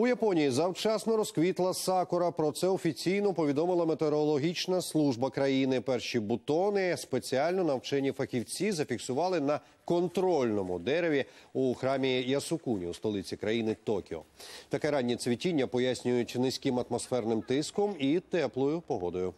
У Японії завчасно розквітла сакура. Про це офіційно повідомила метеорологічна служба країни. Перші бутони спеціально навчені фахівці зафіксували на контрольному дереві у храмі Ясукуні у столиці країни Токіо. Таке раннє цвітіння пояснюють низьким атмосферним тиском і теплою погодою.